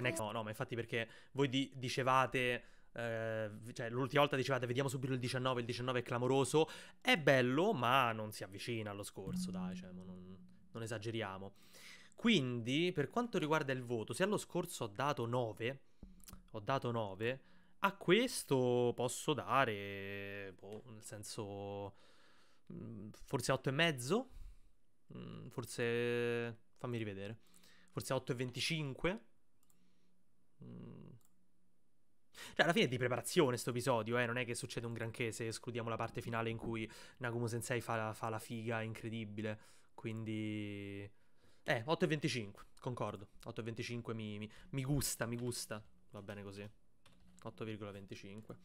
Next, no, no, ma infatti perché voi di- dicevate... Eh, cioè, l'ultima volta dicevate vediamo subito il 19, il 19 è clamoroso, è bello, ma non si avvicina allo scorso, dai, cioè, non, non esageriamo. Quindi, per quanto riguarda il voto, se allo scorso ho dato 9, ho dato 9, a questo posso dare, boh, nel senso, mm, forse 8,5, mm, forse, fammi rivedere, forse 8,25. Mm. Cioè, alla fine è di preparazione questo episodio, eh? non è che succede un granché se escludiamo la parte finale in cui Nagumo Sensei fa, fa la figa incredibile. Quindi... Eh, 8,25, concordo. 8,25 mi, mi, mi gusta, mi gusta. Va bene così. 8,25.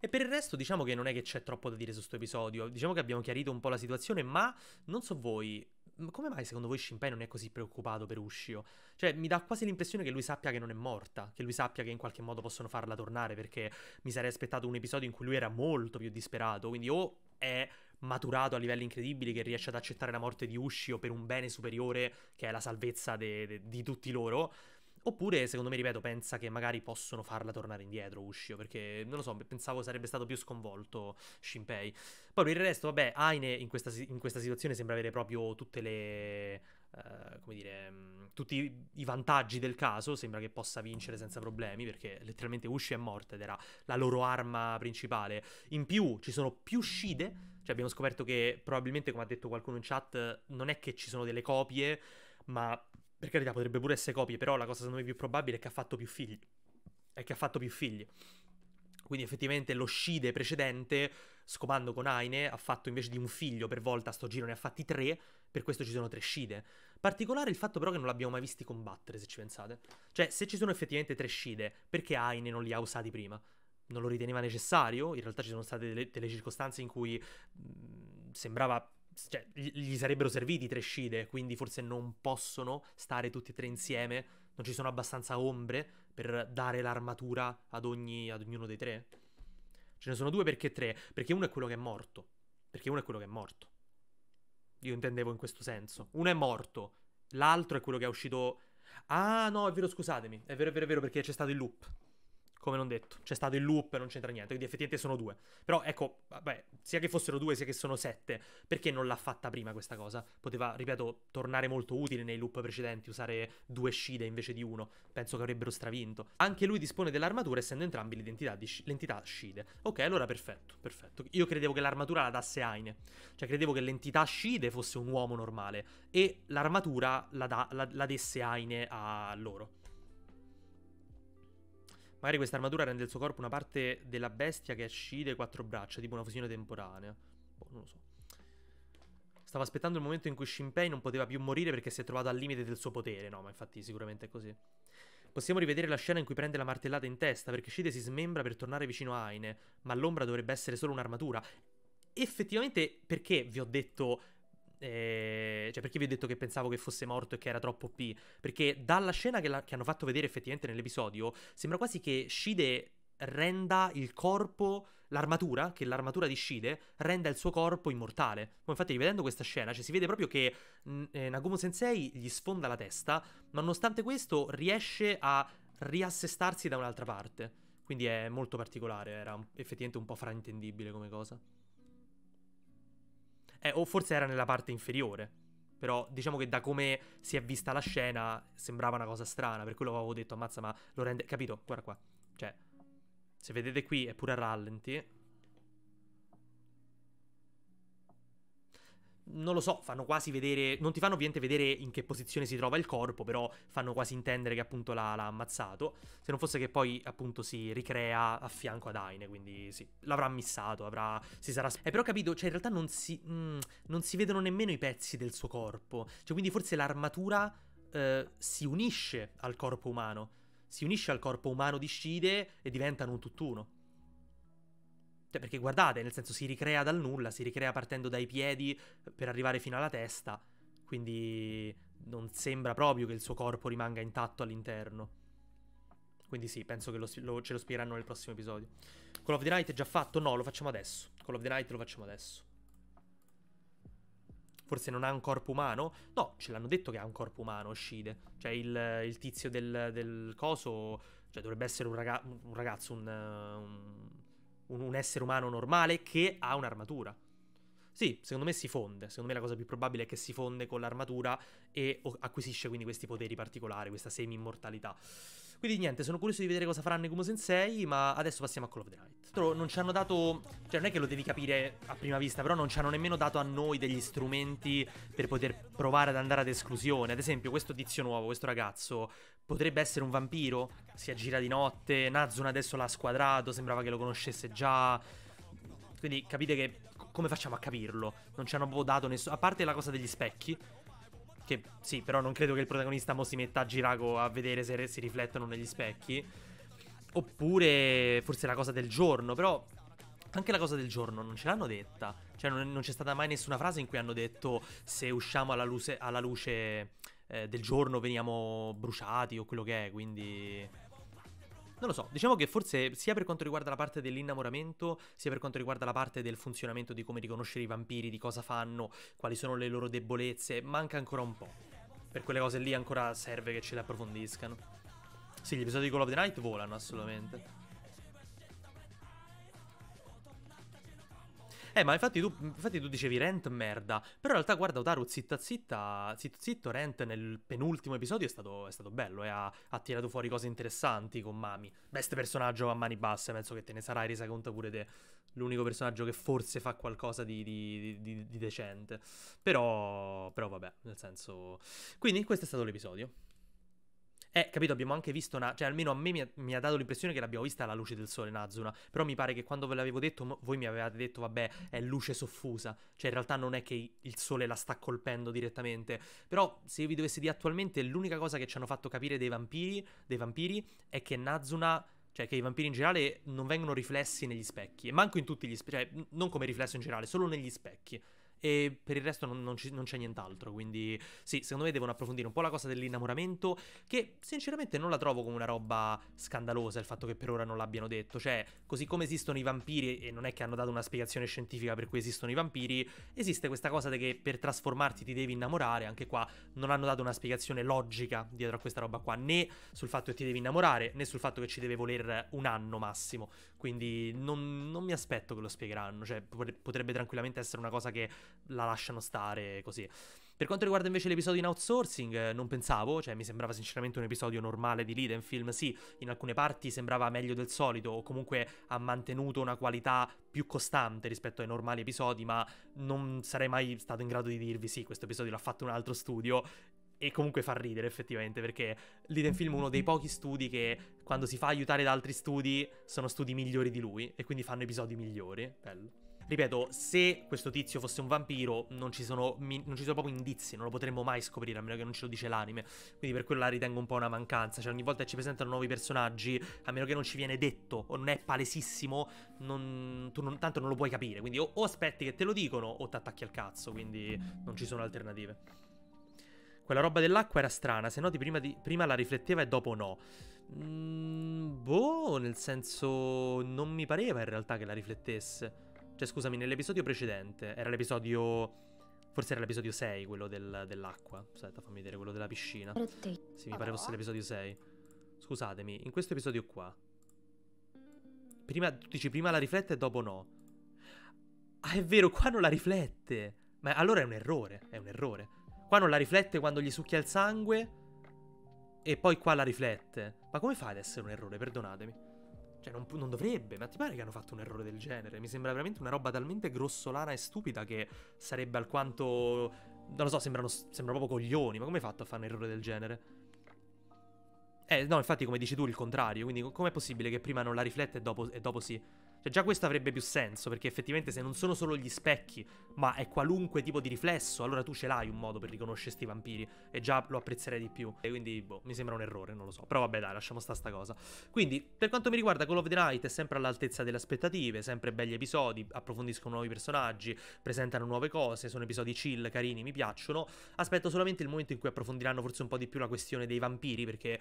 E per il resto diciamo che non è che c'è troppo da dire su questo episodio, diciamo che abbiamo chiarito un po' la situazione, ma non so voi, come mai secondo voi Shinpei non è così preoccupato per Ushio? Cioè, mi dà quasi l'impressione che lui sappia che non è morta, che lui sappia che in qualche modo possono farla tornare, perché mi sarei aspettato un episodio in cui lui era molto più disperato, quindi o è maturato a livelli incredibili che riesce ad accettare la morte di Ushio per un bene superiore, che è la salvezza de- de- di tutti loro, Oppure, secondo me, ripeto, pensa che magari possono farla tornare indietro Uscio, perché, non lo so, pensavo sarebbe stato più sconvolto Shinpei. Poi per il resto, vabbè, Aine in questa, in questa situazione sembra avere proprio tutte le... Uh, come dire, mh, mm, tutti i vantaggi del caso, sembra che possa vincere senza problemi perché letteralmente Ushi è morta ed era la loro arma principale. In più ci sono più uscite, cioè abbiamo scoperto che probabilmente, come ha detto qualcuno in chat, non è che ci sono delle copie, ma per carità, potrebbe pure essere copie, però la cosa secondo me più probabile è che ha fatto più figli. È che ha fatto più figli. Quindi effettivamente lo Scide precedente, scopando con Aine, ha fatto invece di un figlio per volta a sto giro, ne ha fatti tre, per questo ci sono tre Scide. Particolare il fatto però che non l'abbiamo mai visti combattere, se ci pensate. Cioè, se ci sono effettivamente tre Scide, perché Aine non li ha usati prima? Non lo riteneva necessario? In realtà ci sono state delle, delle circostanze in cui mh, mm, sembrava cioè, gli sarebbero serviti tre scide, quindi forse non possono stare tutti e tre insieme. Non ci sono abbastanza ombre per dare l'armatura ad, ogni, ad ognuno dei tre. Ce ne sono due perché tre? Perché uno è quello che è morto. Perché uno è quello che è morto. Io intendevo in questo senso. Uno è morto, l'altro è quello che è uscito. Ah, no, è vero, scusatemi. È vero, è vero, è vero, perché c'è stato il loop come non detto. C'è stato il loop, non c'entra niente, quindi effettivamente sono due. Però ecco, vabbè, sia che fossero due, sia che sono sette, perché non l'ha fatta prima questa cosa? Poteva, ripeto, tornare molto utile nei loop precedenti, usare due scide invece di uno. Penso che avrebbero stravinto. Anche lui dispone dell'armatura, essendo entrambi l'identità di l'entità scide. Ok, allora perfetto, perfetto. Io credevo che l'armatura la dasse Aine. Cioè, credevo che l'entità scide fosse un uomo normale e l'armatura la, da, la, la desse Aine a loro. Magari questa armatura rende il suo corpo una parte della bestia che ascide i quattro braccia, tipo una fusione temporanea. Boh, non lo so. Stavo aspettando il momento in cui Shinpei non poteva più morire perché si è trovato al limite del suo potere. No, ma infatti sicuramente è così. Possiamo rivedere la scena in cui prende la martellata in testa perché Shide si smembra per tornare vicino a Aine, ma l'ombra dovrebbe essere solo un'armatura. Effettivamente, perché vi ho detto eh, cioè, perché vi ho detto che pensavo che fosse morto e che era troppo P? Perché dalla scena che, la, che hanno fatto vedere effettivamente nell'episodio, sembra quasi che Shide renda il corpo, l'armatura, che l'armatura di Shide renda il suo corpo immortale. Ma infatti rivedendo questa scena, cioè, si vede proprio che mm, eh, Nagumo Sensei gli sfonda la testa, ma nonostante questo riesce a riassestarsi da un'altra parte. Quindi è molto particolare, era effettivamente un po' fraintendibile come cosa eh, o forse era nella parte inferiore. Però diciamo che da come si è vista la scena sembrava una cosa strana, per quello avevo detto ammazza ma lo rende... Capito? Guarda qua. Cioè, se vedete qui è pure a rallenti, non lo so, fanno quasi vedere, non ti fanno ovviamente vedere in che posizione si trova il corpo, però fanno quasi intendere che appunto l'ha, l'ha ammazzato, se non fosse che poi appunto si ricrea a fianco ad Aine, quindi sì, l'avrà missato, avrà, si sarà... Eh però capito, cioè in realtà non si, mm, non si vedono nemmeno i pezzi del suo corpo, cioè quindi forse l'armatura eh, si unisce al corpo umano, si unisce al corpo umano di Scide e diventano un tutt'uno. Cioè, perché guardate, nel senso si ricrea dal nulla, si ricrea partendo dai piedi eh, per arrivare fino alla testa. Quindi non sembra proprio che il suo corpo rimanga intatto all'interno. Quindi sì, penso che lo, lo, ce lo spiegheranno nel prossimo episodio. Call of the Night è già fatto? No, lo facciamo adesso. Call of the Night lo facciamo adesso. Forse non ha un corpo umano? No, ce l'hanno detto che ha un corpo umano, Shide. Cioè il, il tizio del, del, coso... Cioè dovrebbe essere un, raga un ragazzo, un, un un, un essere umano normale che ha un'armatura. Sì, secondo me si fonde. Secondo me la cosa più probabile è che si fonde con l'armatura e acquisisce quindi questi poteri particolari, questa semi-immortalità. Quindi niente, sono curioso di vedere cosa faranno i Kumo Sensei, ma adesso passiamo a Call of the Night. Non ci hanno dato, cioè non è che lo devi capire a prima vista, però non ci hanno nemmeno dato a noi degli strumenti per poter provare ad andare ad esclusione. Ad esempio questo tizio nuovo, questo ragazzo, potrebbe essere un vampiro, si aggira di notte, Nazun adesso l'ha squadrato, sembrava che lo conoscesse già. Quindi capite che come facciamo a capirlo? Non ci hanno proprio dato nessuno. A parte la cosa degli specchi, che sì, però non credo che il protagonista mo si metta a girago a vedere se si riflettono negli specchi. Oppure forse la cosa del giorno, però anche la cosa del giorno non ce l'hanno detta. Cioè non, non c'è stata mai nessuna frase in cui hanno detto se usciamo alla luce, alla luce eh, del giorno veniamo bruciati o quello che è, quindi... Non lo so, diciamo che forse sia per quanto riguarda la parte dell'innamoramento, sia per quanto riguarda la parte del funzionamento di come riconoscere i vampiri, di cosa fanno, quali sono le loro debolezze, manca ancora un po'. Per quelle cose lì ancora serve che ce le approfondiscano. Sì, gli episodi di Call of the Night volano assolutamente. Eh, ma infatti tu, infatti tu dicevi Rent merda. Però in realtà, guarda, Otaru, zitta zitta, zitto zitto, Rent nel penultimo episodio è stato, è stato bello e eh. ha, ha, tirato fuori cose interessanti con Mami. Best personaggio a mani basse, penso che te ne sarai resa conto pure te. L'unico personaggio che forse fa qualcosa di, di, di, di decente. Però, però vabbè, nel senso... Quindi questo è stato l'episodio. Eh, capito, abbiamo anche visto una... Cioè, almeno a me mi ha, mi ha, dato l'impressione che l'abbiamo vista alla luce del sole Nazuna. Però mi pare che quando ve l'avevo detto, voi mi avevate detto, vabbè, è luce soffusa. Cioè, in realtà non è che il sole la sta colpendo direttamente. Però, se io vi dovessi dire attualmente, l'unica cosa che ci hanno fatto capire dei vampiri, dei vampiri è che Nazuna cioè che i vampiri in generale non vengono riflessi negli specchi, e manco in tutti gli specchi, cioè non come riflesso in generale, solo negli specchi. E per il resto non, non, ci, non, c'è nient'altro. Quindi, sì, secondo me devono approfondire un po' la cosa dell'innamoramento. Che sinceramente non la trovo come una roba scandalosa il fatto che per ora non l'abbiano detto. Cioè, così come esistono i vampiri, e non è che hanno dato una spiegazione scientifica per cui esistono i vampiri, esiste questa cosa che per trasformarti ti devi innamorare. Anche qua non hanno dato una spiegazione logica dietro a questa roba qua, né sul fatto che ti devi innamorare, né sul fatto che ci deve voler un anno massimo. Quindi non, non mi aspetto che lo spiegheranno. Cioè, potrebbe tranquillamente essere una cosa che la lasciano stare così. Per quanto riguarda invece l'episodio in outsourcing, eh, non pensavo, cioè mi sembrava sinceramente un episodio normale di Lidenfilm, sì, in alcune parti sembrava meglio del solito, o comunque ha mantenuto una qualità più costante rispetto ai normali episodi, ma non sarei mai stato in grado di dirvi sì, questo episodio l'ha fatto un altro studio, e comunque fa ridere effettivamente perché Lidenfilm è uno dei pochi studi che quando si fa aiutare da altri studi sono studi migliori di lui e quindi fanno episodi migliori. Bello. Ripeto, se questo tizio fosse un vampiro, non ci sono, non ci sono proprio indizi, non lo potremmo mai scoprire, a meno che non ce lo dice l'anime. Quindi per quello la ritengo un po' una mancanza. Cioè, ogni volta che ci presentano nuovi personaggi, a meno che non ci viene detto o non è palesissimo, non, tu non, tanto non lo puoi capire. Quindi o, o aspetti che te lo dicono o ti attacchi al cazzo. Quindi non ci sono alternative. Quella roba dell'acqua era strana, se noti prima, di, prima la rifletteva e dopo no. Mm, boh, nel senso non mi pareva in realtà che la riflettesse. Cioè, scusami, nell'episodio precedente, era l'episodio... Forse era l'episodio 6, quello del, dell'acqua. Aspetta, fammi vedere, quello della piscina. Sì, mi pare fosse l'episodio 6. Scusatemi, in questo episodio qua. Prima, tu dici prima la riflette e dopo no. Ah, è vero, qua non la riflette. Ma allora è un errore, è un errore. Qua non la riflette quando gli succhia il sangue. E poi qua la riflette. Ma come fa ad essere un errore? Perdonatemi. Cioè, non, non, dovrebbe, ma ti pare che hanno fatto un errore del genere? Mi sembra veramente una roba talmente grossolana e stupida che sarebbe alquanto. Non lo so, sembrano, sembrano proprio coglioni. Ma come hai fatto a fare un errore del genere? Eh, no, infatti, come dici tu, il contrario. Quindi, com'è possibile che prima non la rifletta e dopo, e dopo sì? Cioè già questo avrebbe più senso, perché effettivamente se non sono solo gli specchi, ma è qualunque tipo di riflesso, allora tu ce l'hai un modo per riconoscere sti vampiri, e già lo apprezzerei di più. E quindi, boh, mi sembra un errore, non lo so. Però vabbè dai, lasciamo sta sta cosa. Quindi, per quanto mi riguarda, Call of the Night è sempre all'altezza delle aspettative, sempre belli episodi, approfondiscono nuovi personaggi, presentano nuove cose, sono episodi chill, carini, mi piacciono. Aspetto solamente il momento in cui approfondiranno forse un po' di più la questione dei vampiri, perché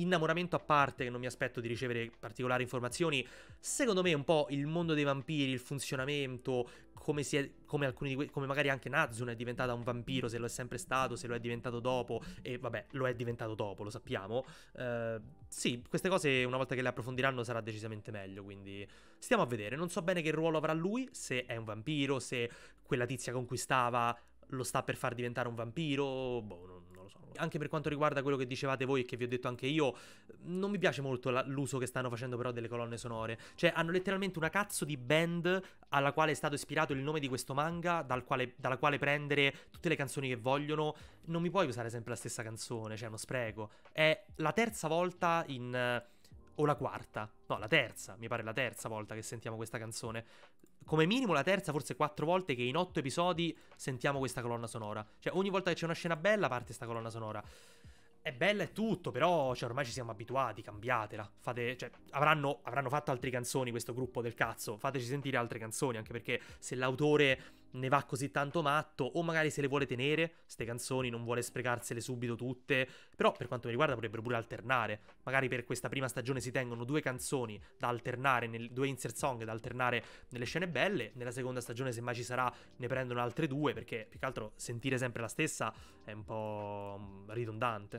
innamoramento a parte, che non mi aspetto di ricevere particolari informazioni, secondo me un po' il mondo dei vampiri, il funzionamento, come, è, come alcuni di que- come magari anche Nazuna è diventata un vampiro, se lo è sempre stato, se lo è diventato dopo, e vabbè, lo è diventato dopo, lo sappiamo. Uh, sì, queste cose una volta che le approfondiranno sarà decisamente meglio, quindi stiamo a vedere. Non so bene che ruolo avrà lui, se è un vampiro, se quella tizia conquistava lo sta per far diventare un vampiro, boh, non, lo so. Anche per quanto riguarda quello che dicevate voi e che vi ho detto anche io, non mi piace molto l'uso che stanno facendo però delle colonne sonore. Cioè, hanno letteralmente una cazzo di band alla quale è stato ispirato il nome di questo manga, dal quale, dalla quale prendere tutte le canzoni che vogliono. Non mi puoi usare sempre la stessa canzone, cioè, è uno spreco. È la terza volta in eh, o la quarta, no, la terza, mi pare la terza volta che sentiamo questa canzone come minimo la terza, forse quattro volte che in otto episodi sentiamo questa colonna sonora. Cioè, ogni volta che c'è una scena bella parte questa colonna sonora. È bella e tutto, però cioè, ormai ci siamo abituati, cambiatela. Fate, cioè, avranno, avranno fatto altre canzoni questo gruppo del cazzo. Fateci sentire altre canzoni, anche perché se l'autore ne va così tanto matto, o magari se le vuole tenere, ste canzoni, non vuole sprecarsele subito tutte, però per quanto mi riguarda potrebbero pure alternare, magari per questa prima stagione si tengono due canzoni da alternare, nel, due insert song da alternare nelle scene belle, nella seconda stagione se mai ci sarà ne prendono altre due, perché più che altro sentire sempre la stessa è un po' mm, ridondante.